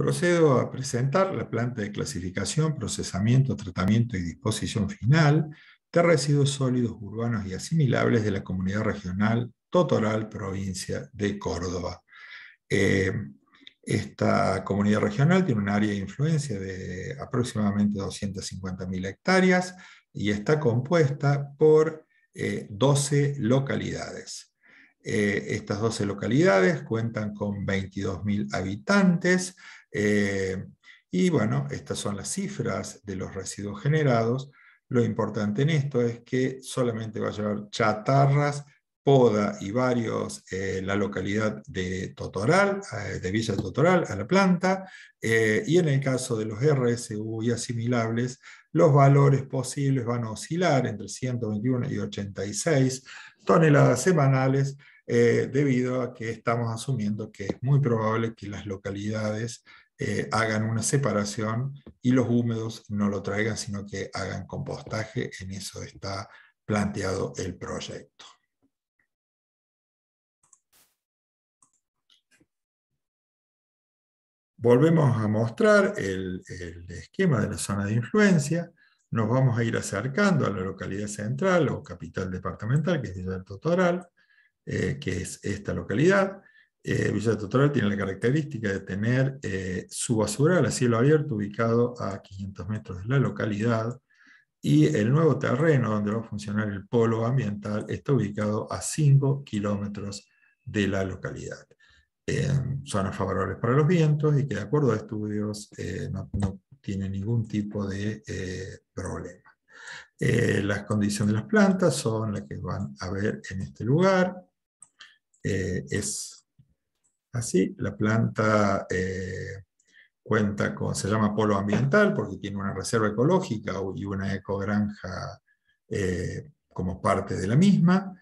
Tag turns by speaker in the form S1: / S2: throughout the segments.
S1: Procedo a presentar la planta de clasificación, procesamiento, tratamiento y disposición final de residuos sólidos urbanos y asimilables de la comunidad regional Totoral, provincia de Córdoba. Eh, esta comunidad regional tiene un área de influencia de aproximadamente 250.000 hectáreas y está compuesta por 12 eh, localidades. Eh, estas 12 localidades cuentan con 22.000 habitantes eh, y bueno, estas son las cifras de los residuos generados. Lo importante en esto es que solamente va a llevar chatarras, poda y varios eh, la localidad de Totoral, de Villa Totoral a la planta, y en el caso de los RSU y asimilables, los valores posibles van a oscilar entre 121 y 86 toneladas semanales, eh, debido a que estamos asumiendo que es muy probable que las localidades eh, hagan una separación y los húmedos no lo traigan, sino que hagan compostaje. En eso está planteado el proyecto. Volvemos a mostrar el esquema de la zona de influencia nos vamos a ir acercando a la localidad central o capital departamental, que es Villa del Totoral, eh, que es esta localidad. Eh, Villa Totoral tiene la característica de tener eh, su basural a cielo abierto ubicado a 500 metros de la localidad y el nuevo terreno donde va a funcionar el polo ambiental está ubicado a 5 kilómetros de la localidad. zonas favorables para los vientos y que de acuerdo a estudios eh, no, no tiene ningún tipo de eh, problema. Eh, las condiciones de las plantas son las que van a ver en este lugar. Eh, es así, la planta cuenta con, se llama polo ambiental porque tiene una reserva ecológica y una ecogranja como parte de la misma.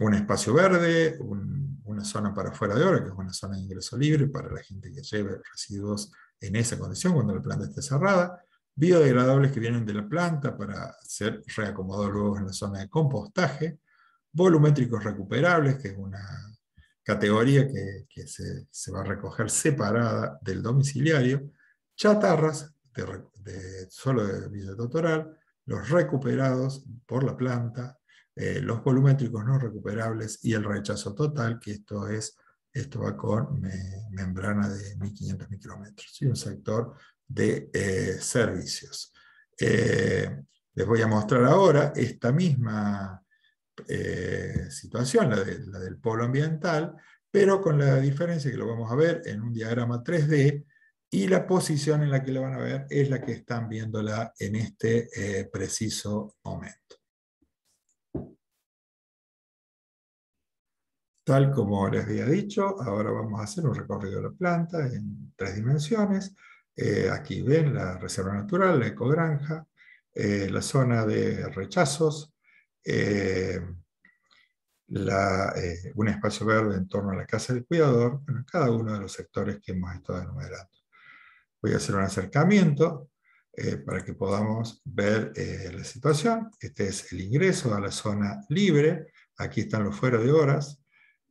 S1: un espacio verde, una zona para fuera de hora, que es una zona de ingreso libre para la gente que lleve residuos en esa condición, cuando la planta esté cerrada, biodegradables que vienen de la planta para ser reacomodados luego en la zona de compostaje, volumétricos recuperables, que es una categoría que, se, va a recoger separada del domiciliario, chatarras, de, de solo de doctoral, los recuperados por la planta, eh, los volumétricos no recuperables y el rechazo total, que esto, es, esto va con membrana de 1.500 micrómetros y un sector de eh, servicios. Eh, les voy a mostrar ahora esta misma eh, situación, la, la, del polo ambiental, pero con la diferencia que lo vamos a ver en un diagrama 3D y la posición en la que lo van a ver es la que están viéndola en este preciso momento. Tal como les había dicho, ahora vamos a hacer un recorrido de la planta en tres dimensiones. Eh, aquí ven la reserva natural, la ecogranja, eh, la zona de rechazos, eh, un espacio verde en torno a la casa del cuidador, en cada uno de los sectores que hemos estado enumerando. Voy a hacer un acercamiento para que podamos ver la situación. Este es el ingreso a la zona libre. Aquí están los fueros de horas.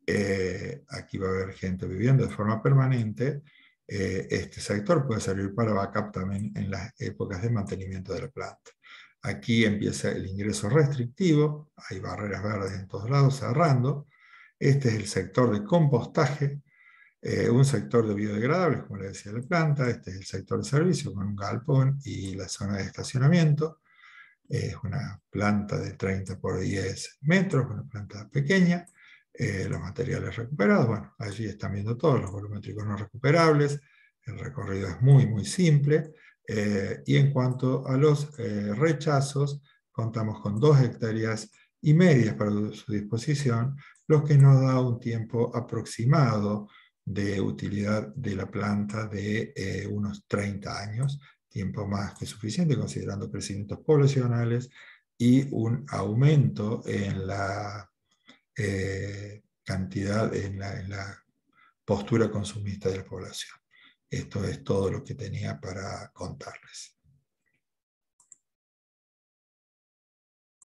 S1: Eh, aquí va a haber gente viviendo de forma permanente, eh, este sector puede servir para backup también en las épocas de mantenimiento de la planta. Aquí empieza el ingreso restrictivo, hay barreras verdes en todos lados cerrando. Este es el sector de compostaje, eh, un sector de biodegradables, como le decía la planta. Este es el sector de servicio con un galpón y la zona de estacionamiento. Es una planta de 30 por 10 metros, una planta pequeña. Eh, los materiales recuperados. Bueno, allí están viendo todos los volumétricos no recuperables, el recorrido es muy, muy simple. Eh, y en cuanto a los eh, rechazos, contamos con dos hectáreas y medias para su disposición, lo que nos da un tiempo aproximado de utilidad de la planta de unos 30 años, tiempo más que suficiente considerando crecimientos poblacionales y un aumento en la eh, cantidad en la postura consumista de la población. Esto es todo lo que tenía para contarles.